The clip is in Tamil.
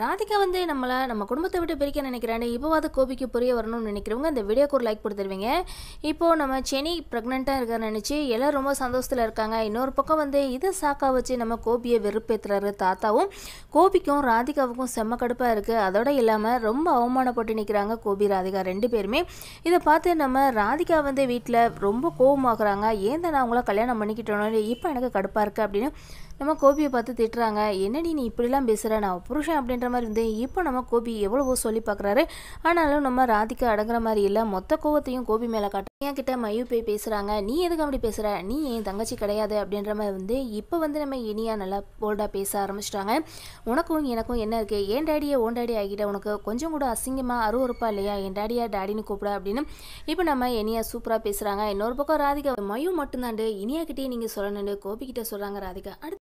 ராதிகா வந்து நம்மளை நம்ம குடும்பத்தை விட்டு பிரிக்க நினைக்கிறானே இப்போவாத கோபிக்கு புரிய வரணும்னு நினைக்கிறவங்க இந்த வீடியோக்கு ஒரு லைக் கொடுத்துருவீங்க இப்போது நம்ம செனி ப்ரெக்னெண்ட்டாக இருக்கான்னு நினச்சி எல்லோரும் ரொம்ப சந்தோஷத்தில் இருக்காங்க இன்னொரு பக்கம் வந்து இதை சாக்கா வச்சு நம்ம கோபியை வெறுப்பேற்றுறாரு தாத்தாவும் கோபிக்கும் ராதிகாவுக்கும் செம்ம கடுப்பாக இருக்குது அதோடு இல்லாமல் ரொம்ப அவமானப்பட்டு நிற்கிறாங்க கோபி ராதிகா ரெண்டு பேருமே இதை பார்த்து நம்ம ராதிகா வந்து வீட்டில் ரொம்ப கோபமாகறாங்க ஏன் நான் அவங்கள கல்யாணம் பண்ணிக்கிட்டோன்னு இப்போ எனக்கு கடுப்பாக இருக்குது அப்படின்னு நம்ம கோபியை பார்த்து திட்டுறாங்க என்னடி நீ இப்படிலாம் பேசுகிற நான் புருஷன் அப்படின்னு அப்படின்ற மாதிரி இருந்து இப்போ நம்ம கோபி எவ்வளவோ சொல்லி பார்க்குறாரு ஆனாலும் நம்ம ராதிகா அடங்குற மாதிரி இல்லை மொத்த கோவத்தையும் கோபி மேலே காட்ட என் கிட்ட மயூ போய் பேசுகிறாங்க நீ எதுக்கு அப்படி பேசுகிற நீ என் தங்கச்சி கிடையாது அப்படின்ற மாதிரி வந்து இப்போ வந்து நம்ம இனியா நல்லா போல்டாக பேச ஆரம்பிச்சிட்டாங்க உனக்கும் எனக்கும் என்ன இருக்கு என் டேடியை ஓன் டேடி ஆகிட்ட உனக்கு கொஞ்சம் கூட அசிங்கமாக அருவறுப்பா இல்லையா என் டேடியா டேடின்னு கூப்பிட அப்படின்னு இப்போ நம்ம இனியா சூப்பராக பேசுகிறாங்க இன்னொரு பக்கம் ராதிகா மயூ மட்டும்தான் இனியா கிட்டே நீங்கள் சொல்லணுண்டு கோபிக்கிட்ட சொல்கிறாங்க ராதிகா அடுத்து